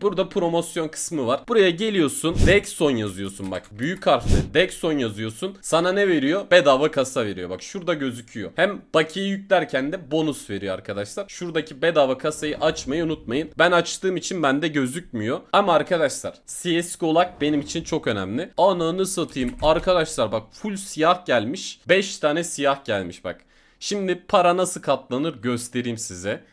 burada promosyon kısmı var. Buraya geliyorsun. Dexon yazıyorsun bak. Büyük harfle Dexon yazıyorsun. Sana ne veriyor? Bedava kasa veriyor. Bak şurada gözüküyor. Hem bakiye yüklerken de bonus veriyor arkadaşlar. Şuradaki bedava kasayı açmayı unutmayın. Ben açtığım için bende gözükmüyor. Ama arkadaşlar CSGO lag benim için çok önemli. Ananı satayım. Arkadaşlar bak full siyah gelmiş. 5 tane siyah gelmiş bak. Şimdi para nasıl katlanır göstereyim size.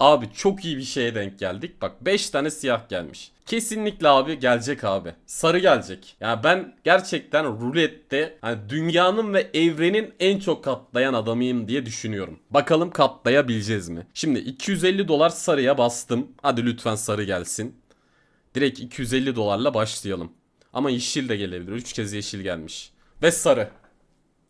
Abi çok iyi bir şeye denk geldik. Bak 5 tane siyah gelmiş. Kesinlikle abi gelecek abi. Sarı gelecek. Yani ben gerçekten rulette hani dünyanın ve evrenin en çok katlayan adamıyım diye düşünüyorum. Bakalım katlayabileceğiz mi? Şimdi 250 dolar sarıya bastım. Hadi lütfen sarı gelsin. Direkt 250 dolarla başlayalım. Ama yeşil de gelebilir. 3 kez yeşil gelmiş. Ve sarı.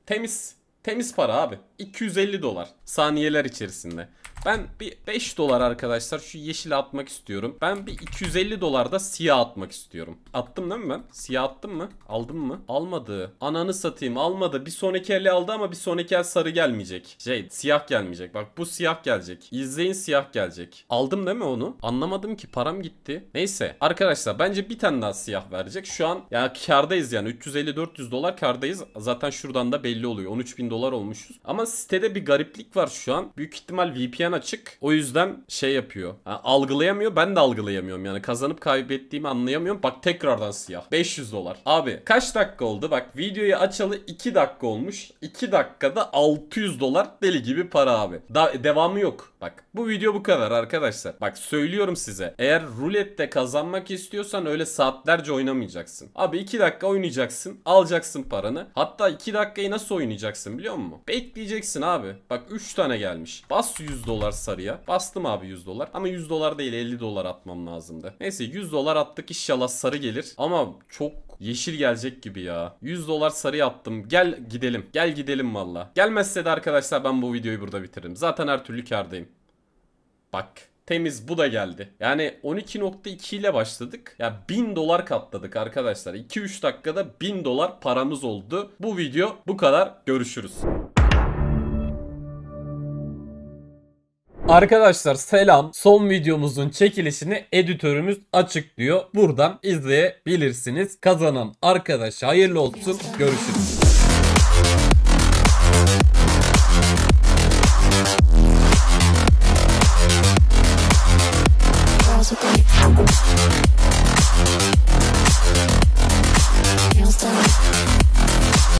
Temiz. Temiz para abi. 250 dolar. Saniyeler içerisinde. Ben bir 5 dolar arkadaşlar şu yeşil atmak istiyorum. Ben bir 250 dolar da siyah atmak istiyorum. Attım değil mi ben? Siyah attım mı? Aldım mı? Almadı. Ananı satayım almadı. Bir sonraki eli aldı ama bir sonraki el sarı gelmeyecek. Şey siyah gelmeyecek. Bak bu siyah gelecek. İzleyin siyah gelecek. Aldım değil mi onu? Anlamadım ki param gitti. Neyse arkadaşlar bence bir tane daha siyah verecek. Şu an ya kardayız yani 350-400 dolar kardayız. Zaten şuradan da belli oluyor. 13 bin dolar olmuşuz. Ama sitede bir gariplik var şu an. Büyük ihtimal VPN açık. O yüzden şey yapıyor. Ha, algılayamıyor. Ben de algılayamıyorum. Yani kazanıp kaybettiğimi anlayamıyorum. Bak tekrardan siyah. 500 dolar. Abi kaç dakika oldu? Bak videoyu açalı 2 dakika olmuş. 2 dakikada 600 dolar deli gibi para abi. Da devamı yok. Bak bu video bu kadar arkadaşlar. Bak söylüyorum size. Eğer rulette kazanmak istiyorsan öyle saatlerce oynamayacaksın. Abi 2 dakika oynayacaksın. Alacaksın paranı. Hatta 2 dakikayı nasıl oynayacaksın biliyor musun? Bekleyeceksin abi. Bak 3 tane gelmiş. Bas 100 dolar dolar sarıya. Bastım abi 100 dolar. Ama 100 dolar değil 50 dolar atmam lazımdı. Neyse 100 dolar attık inşallah sarı gelir. Ama çok yeşil gelecek gibi ya. 100 dolar sarı attım. Gel gidelim. Gel gidelim valla. Gelmezse de arkadaşlar ben bu videoyu burada bitiririm. Zaten her türlü kardayım. Bak temiz bu da geldi. Yani 12.2 ile başladık. Ya yani 1000 dolar katladık arkadaşlar. 2-3 dakikada 1000 dolar paramız oldu. Bu video bu kadar. Görüşürüz. Arkadaşlar selam. Son videomuzun çekilişini editörümüz açıklıyor. Buradan izleyebilirsiniz. Kazanan arkadaşa hayırlı olsun. Görüşürüz. Can't stop.